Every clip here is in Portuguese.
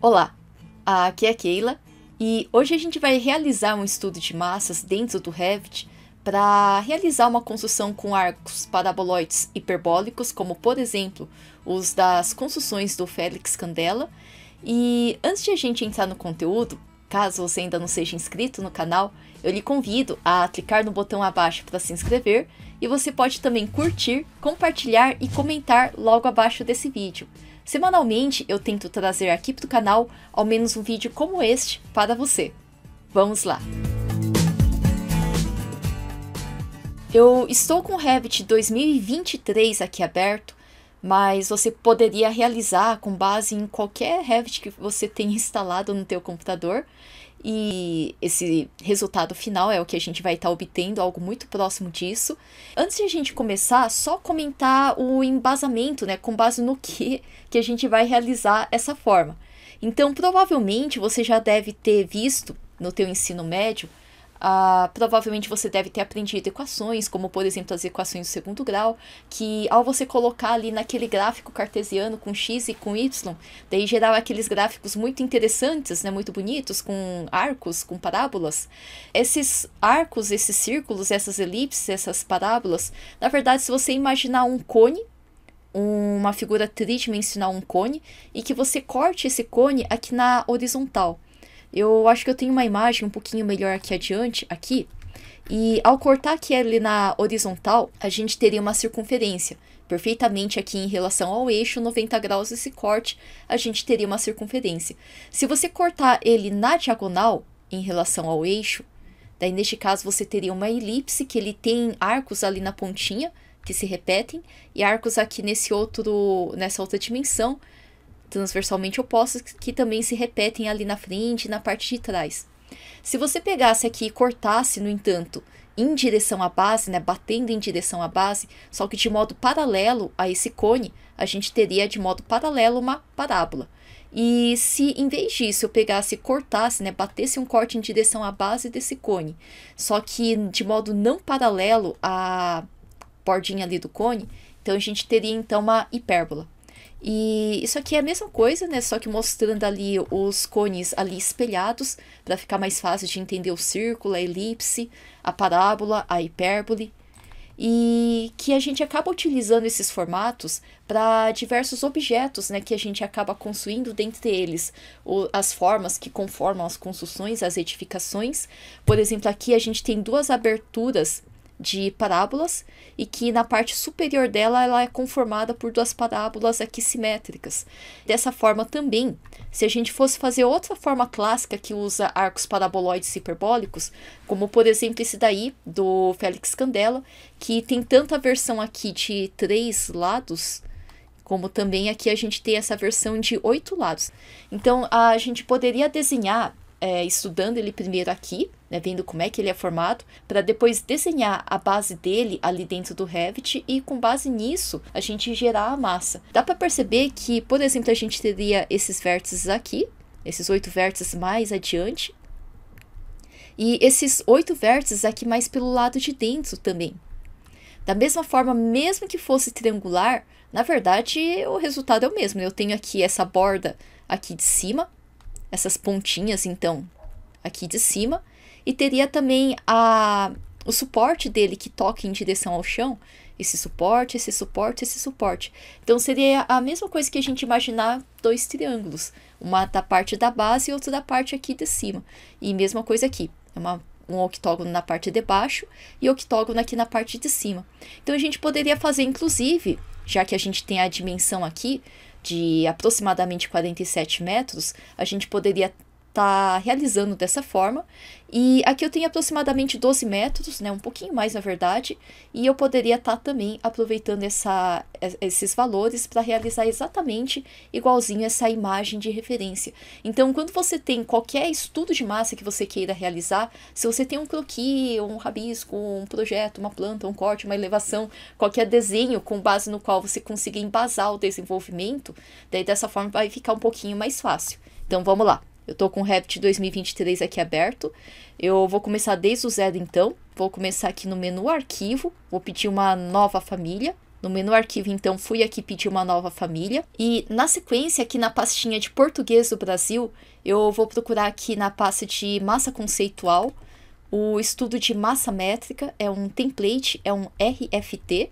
Olá, aqui é a Keila e hoje a gente vai realizar um estudo de massas dentro do Revit para realizar uma construção com arcos paraboloides hiperbólicos, como por exemplo os das construções do Félix Candela. E antes de a gente entrar no conteúdo, caso você ainda não seja inscrito no canal, eu lhe convido a clicar no botão abaixo para se inscrever e você pode também curtir, compartilhar e comentar logo abaixo desse vídeo. Semanalmente eu tento trazer aqui para o canal ao menos um vídeo como este para você. Vamos lá! Eu estou com o Revit 2023 aqui aberto mas você poderia realizar com base em qualquer Revit que você tenha instalado no teu computador. E esse resultado final é o que a gente vai estar tá obtendo, algo muito próximo disso. Antes de a gente começar, só comentar o embasamento, né, com base no que que a gente vai realizar essa forma. Então, provavelmente você já deve ter visto no teu ensino médio Uh, provavelmente você deve ter aprendido equações, como por exemplo as equações do segundo grau, que ao você colocar ali naquele gráfico cartesiano com x e com y, daí gerar aqueles gráficos muito interessantes, né, muito bonitos, com arcos, com parábolas. Esses arcos, esses círculos, essas elipses, essas parábolas, na verdade, se você imaginar um cone, uma figura tridimensional, um cone, e que você corte esse cone aqui na horizontal. Eu acho que eu tenho uma imagem um pouquinho melhor aqui adiante, aqui. E ao cortar aqui ele na horizontal, a gente teria uma circunferência. Perfeitamente aqui em relação ao eixo, 90 graus esse corte, a gente teria uma circunferência. Se você cortar ele na diagonal, em relação ao eixo, daí neste caso você teria uma elipse que ele tem arcos ali na pontinha, que se repetem, e arcos aqui nesse outro, nessa outra dimensão, transversalmente opostas que também se repetem ali na frente e na parte de trás. Se você pegasse aqui e cortasse, no entanto, em direção à base, né, batendo em direção à base, só que de modo paralelo a esse cone, a gente teria de modo paralelo uma parábola. E se em vez disso eu pegasse e cortasse, né, batesse um corte em direção à base desse cone, só que de modo não paralelo à bordinha ali do cone, então a gente teria então uma hipérbola. E isso aqui é a mesma coisa, né? Só que mostrando ali os cones ali espelhados, para ficar mais fácil de entender o círculo, a elipse, a parábola, a hipérbole. E que a gente acaba utilizando esses formatos para diversos objetos né, que a gente acaba construindo, dentre eles o, as formas que conformam as construções, as edificações. Por exemplo, aqui a gente tem duas aberturas de parábolas e que na parte superior dela ela é conformada por duas parábolas aqui simétricas. Dessa forma também, se a gente fosse fazer outra forma clássica que usa arcos paraboloides hiperbólicos, como por exemplo esse daí do Félix Candela, que tem tanta versão aqui de três lados, como também aqui a gente tem essa versão de oito lados. Então a gente poderia desenhar é, estudando ele primeiro aqui, né, vendo como é que ele é formado, para depois desenhar a base dele ali dentro do Revit e com base nisso a gente gerar a massa. Dá para perceber que, por exemplo, a gente teria esses vértices aqui, esses oito vértices mais adiante, e esses oito vértices aqui mais pelo lado de dentro também. Da mesma forma, mesmo que fosse triangular, na verdade o resultado é o mesmo. Né? Eu tenho aqui essa borda aqui de cima, essas pontinhas, então, aqui de cima. E teria também a, o suporte dele que toca em direção ao chão. Esse suporte, esse suporte, esse suporte. Então, seria a mesma coisa que a gente imaginar dois triângulos. Uma da parte da base e outra da parte aqui de cima. E mesma coisa aqui. É uma um octógono na parte de baixo e octógono aqui na parte de cima. Então, a gente poderia fazer, inclusive, já que a gente tem a dimensão aqui, de aproximadamente 47 metros, a gente poderia está realizando dessa forma. E aqui eu tenho aproximadamente 12 métodos, né, um pouquinho mais na verdade, e eu poderia estar tá também aproveitando essa, esses valores para realizar exatamente igualzinho essa imagem de referência. Então, quando você tem qualquer estudo de massa que você queira realizar, se você tem um croquis, um rabisco, um projeto, uma planta, um corte, uma elevação, qualquer desenho com base no qual você consiga embasar o desenvolvimento, daí dessa forma vai ficar um pouquinho mais fácil. Então, vamos lá. Eu tô com o Revit 2023 aqui aberto. Eu vou começar desde o zero então. Vou começar aqui no menu arquivo, vou pedir uma nova família. No menu arquivo, então, fui aqui pedir uma nova família. E na sequência, aqui na pastinha de português do Brasil, eu vou procurar aqui na pasta de massa conceitual o estudo de massa métrica, é um template, é um RFT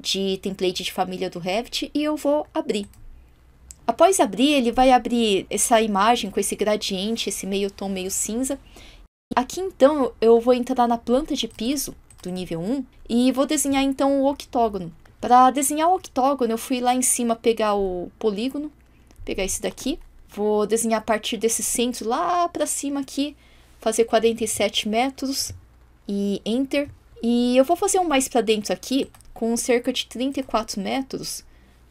de template de família do Revit e eu vou abrir. Após abrir, ele vai abrir essa imagem com esse gradiente, esse meio tom meio cinza. Aqui então eu vou entrar na planta de piso do nível 1 e vou desenhar então o octógono. Para desenhar o octógono, eu fui lá em cima pegar o polígono, pegar esse daqui. Vou desenhar a partir desse centro lá para cima aqui, fazer 47 metros e enter. E eu vou fazer um mais para dentro aqui, com cerca de 34 metros,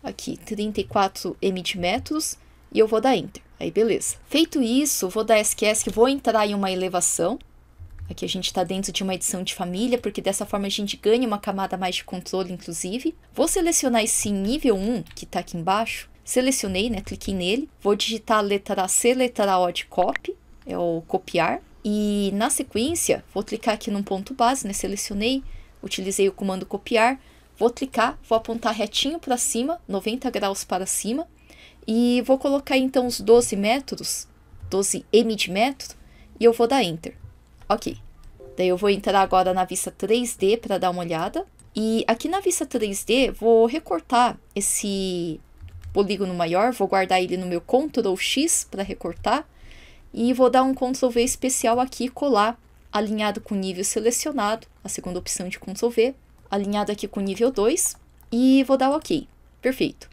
aqui 34 emit métodos e eu vou dar enter. Aí beleza. Feito isso, vou dar SQS que vou entrar em uma elevação. Aqui a gente está dentro de uma edição de família, porque dessa forma a gente ganha uma camada mais de controle, inclusive. Vou selecionar esse nível 1, que está aqui embaixo. Selecionei, né? Cliquei nele. Vou digitar a letra C, letra O de copy, é o copiar. E na sequência, vou clicar aqui num ponto base, né? Selecionei, utilizei o comando copiar Vou clicar, vou apontar retinho para cima, 90 graus para cima, e vou colocar então os 12 metros, 12 m de metro, e eu vou dar Enter. Ok. Daí eu vou entrar agora na vista 3D para dar uma olhada. E aqui na vista 3D, vou recortar esse polígono maior, vou guardar ele no meu Ctrl X para recortar. E vou dar um Ctrl V especial aqui e colar, alinhado com o nível selecionado, a segunda opção de Ctrl V, alinhado aqui com o nível 2 e vou dar o OK. Perfeito.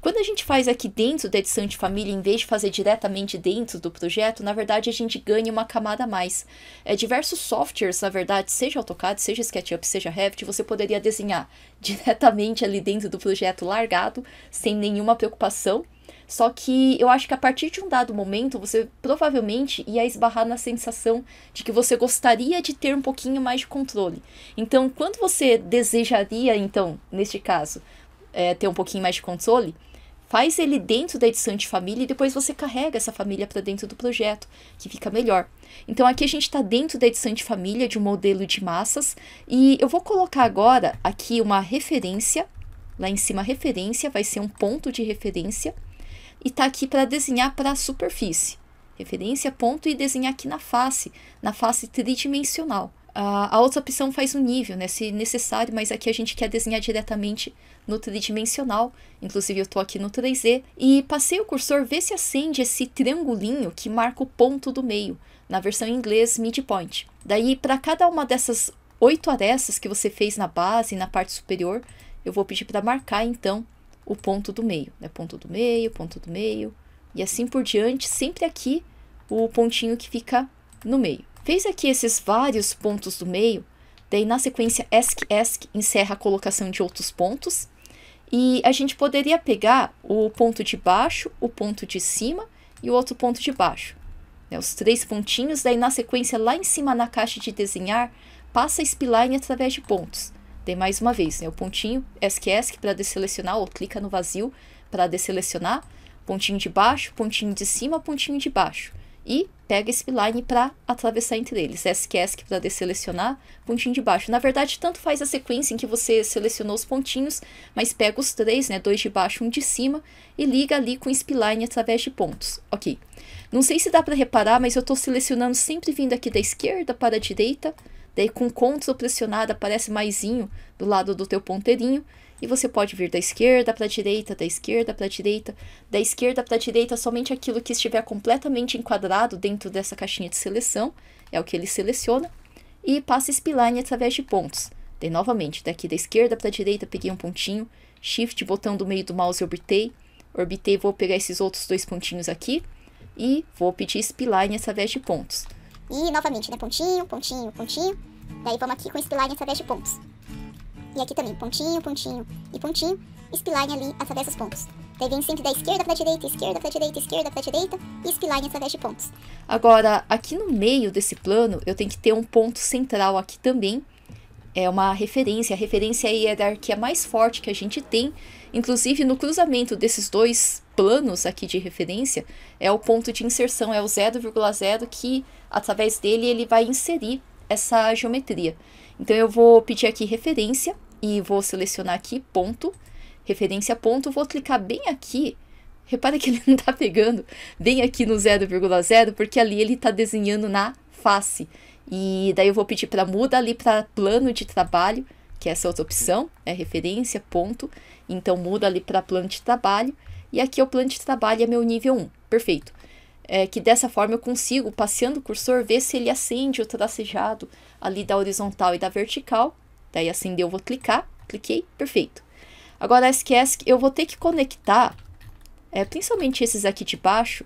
Quando a gente faz aqui dentro da edição de família, em vez de fazer diretamente dentro do projeto, na verdade a gente ganha uma camada a mais. É, diversos softwares, na verdade, seja AutoCAD, seja SketchUp, seja Revit, você poderia desenhar diretamente ali dentro do projeto largado, sem nenhuma preocupação só que eu acho que a partir de um dado momento, você provavelmente ia esbarrar na sensação de que você gostaria de ter um pouquinho mais de controle. Então, quando você desejaria, então, neste caso, é, ter um pouquinho mais de controle, faz ele dentro da edição de família e depois você carrega essa família para dentro do projeto, que fica melhor. Então aqui a gente está dentro da edição de família de um modelo de massas e eu vou colocar agora aqui uma referência, lá em cima referência vai ser um ponto de referência e está aqui para desenhar para a superfície. Referência, ponto e desenhar aqui na face, na face tridimensional. A, outra opção faz um nível, né, se necessário, mas aqui a gente quer desenhar diretamente no tridimensional. Inclusive eu estou aqui no 3D. E passei o cursor, vê se acende esse triangulinho que marca o ponto do meio. Na versão em inglês, midpoint. Daí, para cada uma dessas oito arestas que você fez na base e na parte superior, eu vou pedir para marcar então o ponto do meio, né? Ponto do meio, ponto do meio, e assim por diante, sempre aqui o pontinho que fica no meio. Fez aqui esses vários pontos do meio, daí na sequência ESC, ESC encerra a colocação de outros pontos, e a gente poderia pegar o ponto de baixo, o ponto de cima e o outro ponto de baixo. Né? Os três pontinhos, daí na sequência lá em cima na caixa de desenhar, passa a spline através de pontos. Daí, mais uma vez, né, o pontinho ESC-ESC para desselecionar, ou clica no vazio para desselecionar, pontinho de baixo, pontinho de cima, pontinho de baixo. E pega esse line para atravessar entre eles. ESC-ESC para desselecionar, pontinho de baixo. Na verdade, tanto faz a sequência em que você selecionou os pontinhos, mas pega os três, né, dois de baixo, um de cima, e liga ali com spline através de pontos. Ok. Não sei se dá para reparar, mas eu estou selecionando sempre vindo aqui da esquerda para a direita, Daí com conta suplecionada aparece maisinho do lado do teu ponteirinho. E você pode vir da esquerda para a direita, da esquerda para a direita, da esquerda para a direita, somente aquilo que estiver completamente enquadrado dentro dessa caixinha de seleção, é o que ele seleciona, e passa spline através de pontos. Daí, novamente, daqui da esquerda para a direita, peguei um pontinho, shift, botão do meio do mouse, orbitei, orbitei, vou pegar esses outros dois pontinhos aqui, e vou pedir spline através de pontos. E novamente, né? Pontinho, pontinho, pontinho. Daí vamos aqui com spline através de pontos. E aqui também, pontinho, pontinho e pontinho. Spline ali através dos pontos. Daí vem sempre da esquerda pra direita, esquerda pra direita, esquerda pra direita. E spline através de pontos. Agora, aqui no meio desse plano, eu tenho que ter um ponto central aqui também. É uma referência. A referência aí é a hierarquia mais forte que a gente tem. Inclusive, no cruzamento desses dois planos aqui de referência é o ponto de inserção, é o 0,0 que, através dele, ele vai inserir essa geometria. Então, eu vou pedir aqui referência e vou selecionar aqui ponto, referência ponto, vou clicar bem aqui. Repara que ele não está pegando bem aqui no 0,0, porque ali ele está desenhando na face. E daí eu vou pedir para muda ali para plano de trabalho, que é essa outra opção, é referência, ponto. Então muda ali para plano de trabalho e aqui é o plano de trabalho, é meu nível 1. Perfeito. É, que dessa forma eu consigo, passeando o cursor, ver se ele acende o tracejado ali da horizontal e da vertical. Daí acendeu, eu vou clicar, cliquei, perfeito. Agora esquece que eu vou ter que conectar, é, principalmente esses aqui de baixo,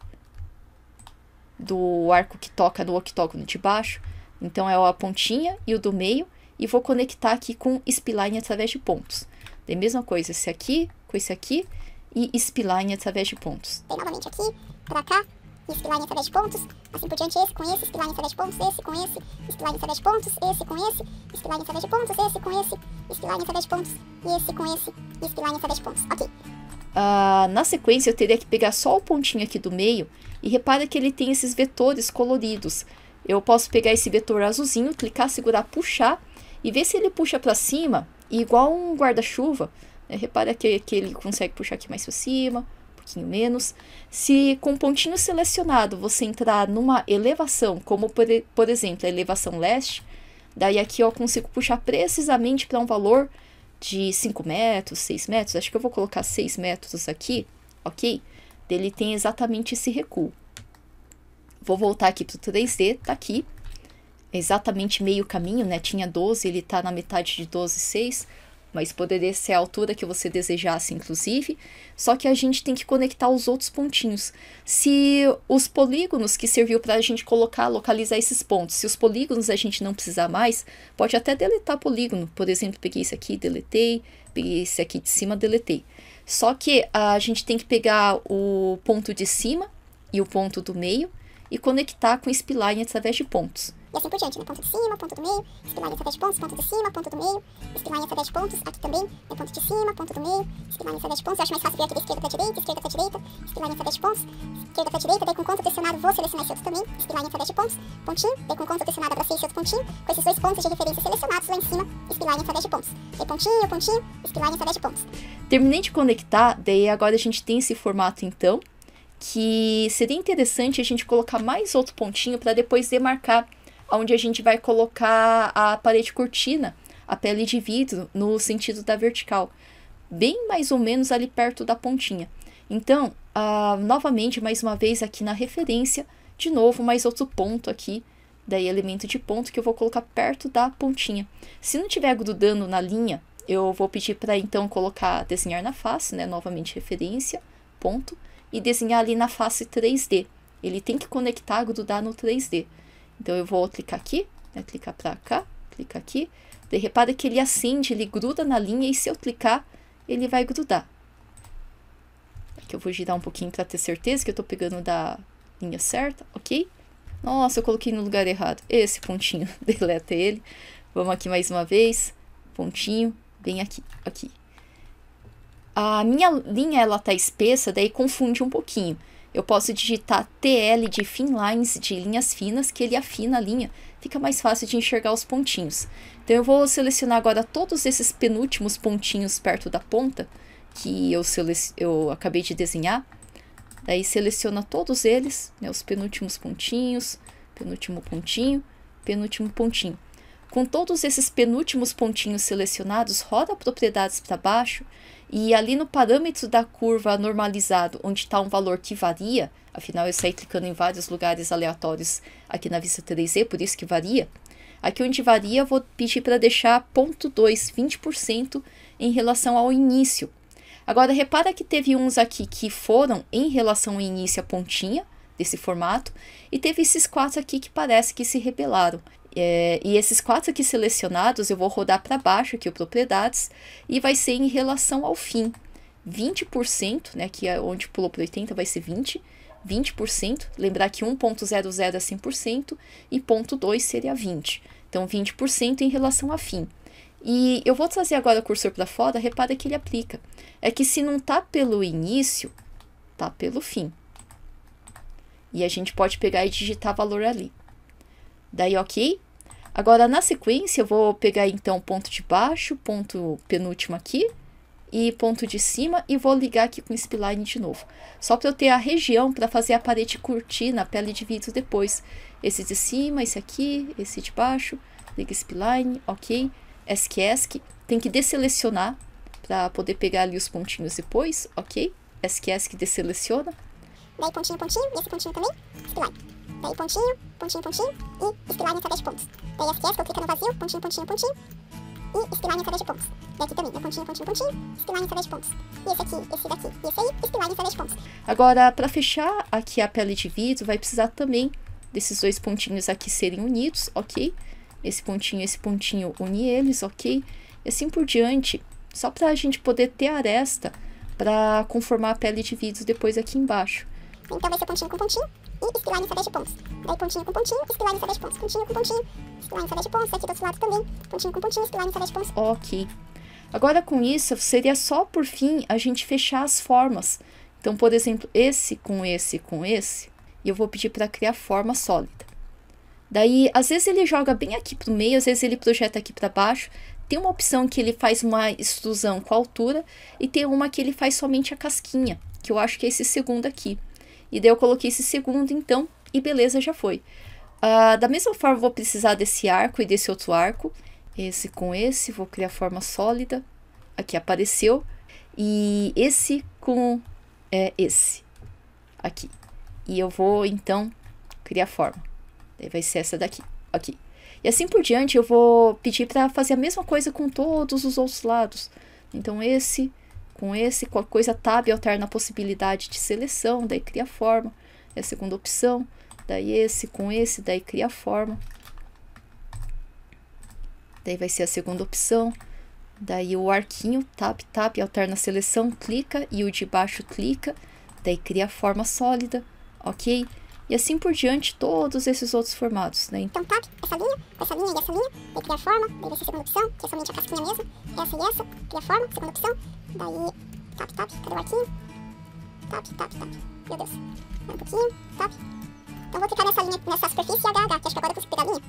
do arco que toca no octógono de baixo. Então é a pontinha e o do meio, e vou conectar aqui com spline através de pontos. Da mesma coisa, esse aqui com esse aqui, e spline através de pontos. Tem novamente aqui, pra cá, spline através de pontos, assim por diante, esse com esse, spline através de pontos, esse com esse, spline através de pontos, esse com esse, spline através de pontos, esse com esse, spline através de pontos, e esse com esse, spline através de pontos. Ok. Ah, na sequência, eu teria que pegar só o pontinho aqui do meio, e repara que ele tem esses vetores coloridos. Eu posso pegar esse vetor azulzinho, clicar, segurar, puxar, e ver se ele puxa para cima, igual um guarda-chuva, né? Repara que, que ele consegue puxar aqui mais para cima, um pouquinho menos. Se com o um pontinho selecionado você entrar numa elevação, como por, por exemplo a elevação leste, daí aqui eu consigo puxar precisamente para um valor de 5 metros, 6 metros, acho que eu vou colocar 6 metros aqui, ok? Ele tem exatamente esse recuo. Vou voltar aqui para o 3D, tá aqui, exatamente meio caminho, né? Tinha 12, ele tá na metade de 12, 6 mas poderia ser a altura que você desejasse, inclusive. Só que a gente tem que conectar os outros pontinhos. Se os polígonos que serviu para a gente colocar, localizar esses pontos, se os polígonos a gente não precisar mais, pode até deletar polígono. Por exemplo, peguei esse aqui, deletei, peguei esse aqui de cima, deletei. Só que a gente tem que pegar o ponto de cima e o ponto do meio e conectar com spline através de pontos e assim por diante, né? Ponto de cima, ponto do meio, espiralha essa 10 pontos, ponto de cima, ponto do meio, espiralha essa 10 pontos, aqui também, né? ponto de cima, ponto do meio, espiralha essa 10 pontos, eu acho mais fácil ver aqui da esquerda pra direita, esquerda pra direita, espiralha essa 10 pontos, esquerda pra direita, daí com conta pressionado vou selecionar esse outro também, espiralha essa 10 pontos, pontinho, daí com conta pressionado abracei esse outro pontinho, com esses dois pontos de referência selecionados lá em cima, espiralha essa 10 pontos, daí pontinho, pontinho, espiralha essa 10 pontos. Terminei de conectar, daí agora a gente tem esse formato então, que seria interessante a gente colocar mais outro pontinho para depois demarcar onde a gente vai colocar a parede cortina, a pele de vidro, no sentido da vertical, bem mais ou menos ali perto da pontinha. Então, ah, novamente, mais uma vez aqui na referência, de novo, mais outro ponto aqui, daí elemento de ponto que eu vou colocar perto da pontinha. Se não tiver grudando na linha, eu vou pedir para então colocar, desenhar na face, né, novamente referência, ponto, e desenhar ali na face 3D. Ele tem que conectar, grudar no 3D. Então, eu vou clicar aqui, né? clicar para cá, clicar aqui. Daí, repara que ele acende, ele gruda na linha e se eu clicar, ele vai grudar. Aqui eu vou girar um pouquinho para ter certeza que eu estou pegando da linha certa, ok? Nossa, eu coloquei no lugar errado. Esse pontinho, deleta ele. Vamos aqui mais uma vez. Pontinho, bem aqui, aqui. A minha linha, ela tá espessa, daí confunde um pouquinho. Eu posso digitar TL de fin lines, de linhas finas, que ele afina a linha. Fica mais fácil de enxergar os pontinhos. Então, eu vou selecionar agora todos esses penúltimos pontinhos perto da ponta, que eu, eu acabei de desenhar. Daí, seleciona todos eles, né, os penúltimos pontinhos, penúltimo pontinho, penúltimo pontinho. Com todos esses penúltimos pontinhos selecionados, roda propriedades para baixo e ali no parâmetro da curva normalizado, onde está um valor que varia, afinal eu saí clicando em vários lugares aleatórios aqui na vista 3D, por isso que varia. Aqui onde varia, eu vou pedir para deixar 0.2, 20% em relação ao início. Agora, repara que teve uns aqui que foram em relação ao início a pontinha desse formato, e teve esses quatro aqui que parece que se rebelaram. É, e esses quatro aqui selecionados, eu vou rodar para baixo aqui o propriedades e vai ser em relação ao fim. 20%, né, que é onde pulou para 80 vai ser 20, 20%, lembrar que 1.00 é 100% e 0.2 seria 20. Então 20% em relação a fim. E eu vou trazer agora o cursor para fora, repara que ele aplica. É que se não tá pelo início, tá pelo fim. E a gente pode pegar e digitar valor ali. Daí OK, Agora, na sequência, eu vou pegar então ponto de baixo, ponto penúltimo aqui e ponto de cima e vou ligar aqui com spline de novo. Só para eu ter a região para fazer a parede curtir na pele de vidro depois. Esse de cima, esse aqui, esse de baixo, liga spline, ok. ESC, tem que desselecionar para poder pegar ali os pontinhos depois, ok. ESC, ESC, desseleciona. Daí pontinho, pontinho, e esse pontinho também, spline. Daí tá pontinho, pontinho, pontinho e espiralem através de pontos. Daí SQS, que eu clico no vazio, pontinho, pontinho, pontinho e espiralem através de pontos. daqui também, né, pontinho, pontinho, pontinho, espiralem através de pontos. E esse aqui, esse daqui e esse aí, espiralem através de pontos. Agora, para fechar aqui a pele de vidro, vai precisar também desses dois pontinhos aqui serem unidos, ok? Esse pontinho esse pontinho une eles, ok? E assim por diante, só para a gente poder ter aresta para conformar a pele de vidro depois aqui embaixo. Então vai ser pontinho com pontinho, e esquiline essa de pontos. Daí pontinho com pontinho, esquiline essa 10 de pontos. Pontinho com pontinho, esquiline essa 10 de pontos. Aqui do outro lado também, pontinho com pontinho, esquiline essa 10 de pontos. Ok. Agora, com isso, seria só, por fim, a gente fechar as formas. Então, por exemplo, esse com esse com esse, e eu vou pedir para criar forma sólida. Daí, às vezes ele joga bem aqui para o meio, às vezes ele projeta aqui para baixo. Tem uma opção que ele faz uma extrusão com a altura e tem uma que ele faz somente a casquinha, que eu acho que é esse segundo aqui. E daí eu coloquei esse segundo, então, e beleza, já foi. Uh, da mesma forma, vou precisar desse arco e desse outro arco. Esse com esse, vou criar forma sólida. Aqui apareceu. E esse com é, esse. Aqui. E eu vou, então, criar forma. Daí vai ser essa daqui. Aqui. E assim por diante, eu vou pedir para fazer a mesma coisa com todos os outros lados. Então, esse com esse, com a coisa tab alterna a possibilidade de seleção, daí cria forma, é a segunda opção, daí esse com esse, daí cria forma. Daí vai ser a segunda opção. Daí o arquinho, tab, tab, alterna a seleção, clica e o de baixo clica, daí cria a forma sólida, ok? E assim por diante, todos esses outros formatos, né? Então, então tab, essa linha, essa linha e essa linha, daí cria a forma, daí vai ser a segunda opção, que é somente a casquinha mesmo, essa e essa, cria a forma, segunda opção, Daí, tap, tap, cadê o arquinho? Top, top, top. Meu Deus. Mais um pouquinho, top. Então vou clicar nessa, linha, nessa superfície e HH, que é acho que agora eu consigo pegar a linha.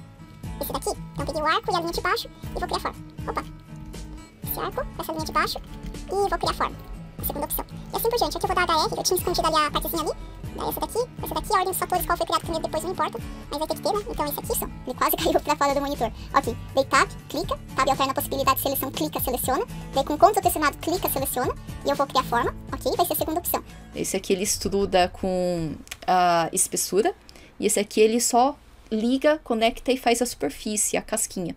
Esse daqui. Então peguei o arco e a linha de baixo e vou criar forma. Opa. Esse arco, essa linha de baixo e vou criar forma. A segunda opção. E assim por diante. Aqui eu vou dar HR, eu tinha escondido ali a partezinha ali. Aí essa daqui, essa daqui, a ordem dos fatores qual foi criado primeiro, depois não importa, mas vai ter que ter, né? Então esse aqui só, ele quase caiu pra fora do monitor. Ok, dei tab, clica, tab alterna a possibilidade de seleção, clica, seleciona, daí com control selecionado clica, seleciona, e eu vou criar forma, ok? Vai ser a segunda opção. Esse aqui ele estuda com a espessura, e esse aqui ele só liga, conecta e faz a superfície, a casquinha.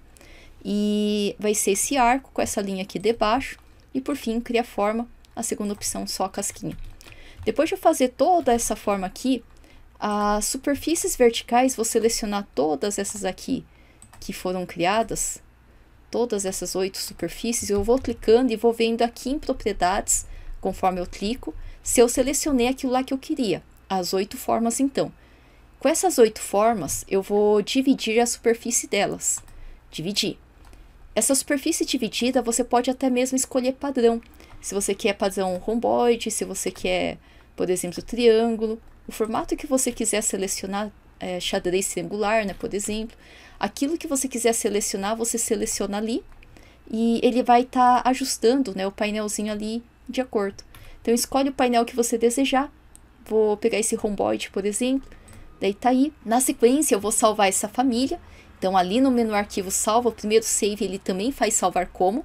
E vai ser esse arco com essa linha aqui debaixo, e por fim cria forma, a segunda opção só a casquinha. Depois de eu fazer toda essa forma aqui, as superfícies verticais, vou selecionar todas essas aqui que foram criadas, todas essas oito superfícies, eu vou clicando e vou vendo aqui em propriedades, conforme eu clico, se eu selecionei aquilo lá que eu queria, as oito formas então. Com essas oito formas, eu vou dividir a superfície delas. Dividir. Essa superfície dividida, você pode até mesmo escolher padrão. Se você quer padrão romboide, se você quer por exemplo, triângulo, o formato que você quiser selecionar, é, xadrez triangular, né, por exemplo, aquilo que você quiser selecionar, você seleciona ali e ele vai estar tá ajustando né, o painelzinho ali de acordo. Então, escolhe o painel que você desejar. Vou pegar esse romboide, por exemplo. Daí tá aí. Na sequência, eu vou salvar essa família. Então, ali no menu arquivo salva, o primeiro save ele também faz salvar como.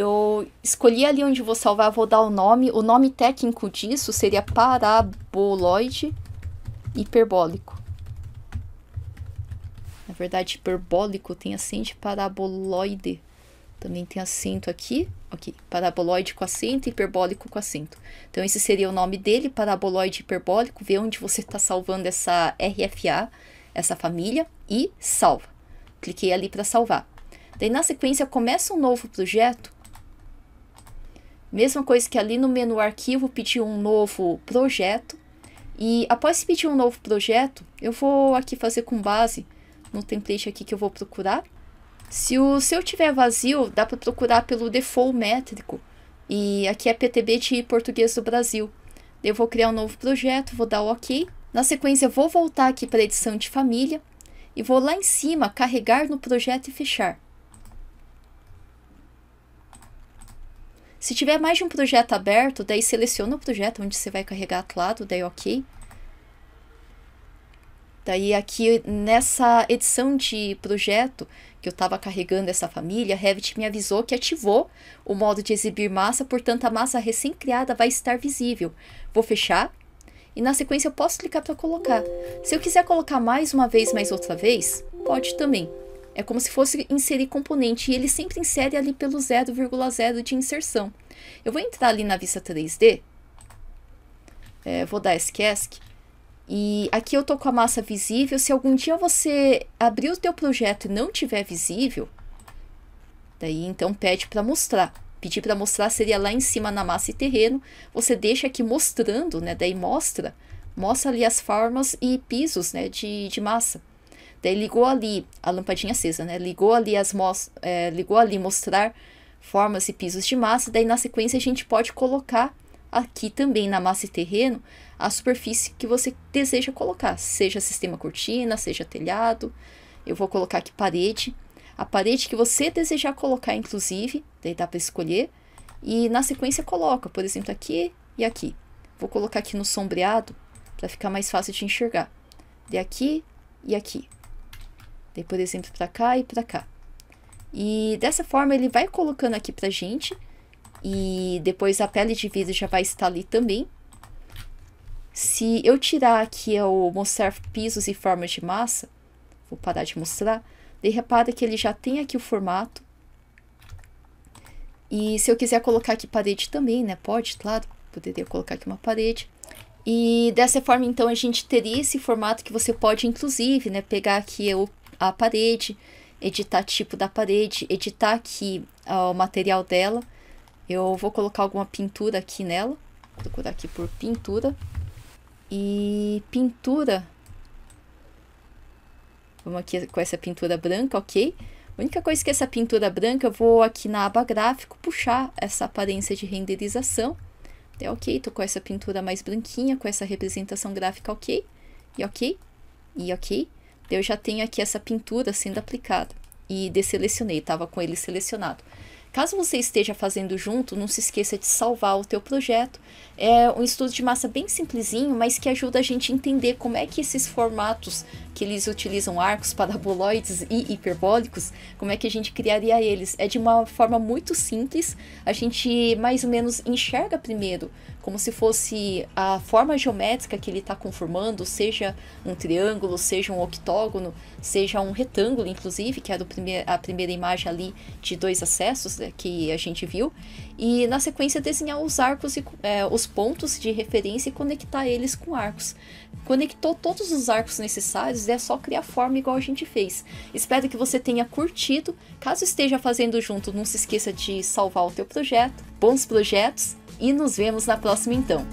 Eu escolhi ali onde vou salvar, vou dar o nome. O nome técnico disso seria paraboloide hiperbólico. Na verdade, hiperbólico tem acento paraboloide. Também tem acento aqui. Ok, paraboloide com acento, hiperbólico com acento. Então, esse seria o nome dele, paraboloide hiperbólico. Vê onde você está salvando essa RFA, essa família, e salva. Cliquei ali para salvar. Daí, na sequência, começa um novo projeto Mesma coisa que ali no menu arquivo pedir um novo projeto. E após pedir um novo projeto, eu vou aqui fazer com base no template aqui que eu vou procurar. Se o seu tiver vazio, dá para procurar pelo default métrico. E aqui é PTB de Português do Brasil. Eu vou criar um novo projeto, vou dar o OK. Na sequência, vou voltar aqui para a edição de família e vou lá em cima carregar no projeto e fechar. Se tiver mais de um projeto aberto, daí seleciona o projeto onde você vai carregar claro, daí ok. Daí aqui nessa edição de projeto que eu estava carregando essa família, Revit me avisou que ativou o modo de exibir massa, portanto a massa recém-criada vai estar visível. Vou fechar e na sequência eu posso clicar para colocar. Se eu quiser colocar mais uma vez, mais outra vez, pode também. É como se fosse inserir componente e ele sempre insere ali pelo 0,0 de inserção. Eu vou entrar ali na vista 3D, é, vou dar ESCASC, e aqui eu tô com a massa visível. Se algum dia você abrir o teu projeto e não tiver visível, daí então pede para mostrar. Pedir para mostrar seria lá em cima na massa e terreno. Você deixa aqui mostrando, né? Daí mostra, mostra ali as formas e pisos, né? De, de massa. Daí ligou ali a lampadinha acesa, né? Ligou ali as é, ligou ali mostrar formas e pisos de massa. Daí na sequência a gente pode colocar aqui também na massa e terreno a superfície que você deseja colocar, seja sistema cortina, seja telhado. Eu vou colocar aqui parede, a parede que você desejar colocar, inclusive, daí dá para escolher. E na sequência coloca, por exemplo, aqui e aqui. Vou colocar aqui no sombreado para ficar mais fácil de enxergar. De aqui e aqui. Daí, por exemplo, para cá e para cá. E dessa forma ele vai colocando aqui pra gente. E depois a pele de vidro já vai estar ali também. Se eu tirar aqui o mostrar pisos e formas de massa, vou parar de mostrar. Daí repara que ele já tem aqui o formato. E se eu quiser colocar aqui parede também, né? Pode, claro. Poderia colocar aqui uma parede. E dessa forma, então, a gente teria esse formato que você pode, inclusive, né? Pegar aqui o a parede, editar tipo da parede, editar aqui ó, ah, o material dela. Eu vou colocar alguma pintura aqui nela. Vou procurar aqui por pintura. E pintura. Vamos aqui com essa pintura branca, ok? A única coisa que essa pintura branca, eu vou aqui na aba gráfico puxar essa aparência de renderização. É ok, tô com essa pintura mais branquinha, com essa representação gráfica ok. E ok, e ok. Eu já tenho aqui essa pintura sendo aplicada e deselecionei, estava com ele selecionado. Caso você esteja fazendo junto, não se esqueça de salvar o teu projeto. É um estudo de massa bem simplesinho, mas que ajuda a gente a entender como é que esses formatos que eles utilizam, arcos, paraboloides e hiperbólicos, como é que a gente criaria eles. É de uma forma muito simples, a gente mais ou menos enxerga primeiro como se fosse a forma geométrica que ele está conformando, seja um triângulo, seja um octógono, seja um retângulo, inclusive, que é era a primeira imagem ali de dois acessos né, que a gente viu, e na sequência desenhar os arcos e é, os pontos de referência e conectar eles com arcos. Conectou todos os arcos necessários é só criar forma igual a gente fez. Espero que você tenha curtido. Caso esteja fazendo junto, não se esqueça de salvar o teu projeto. Bons projetos! e nos vemos na próxima então.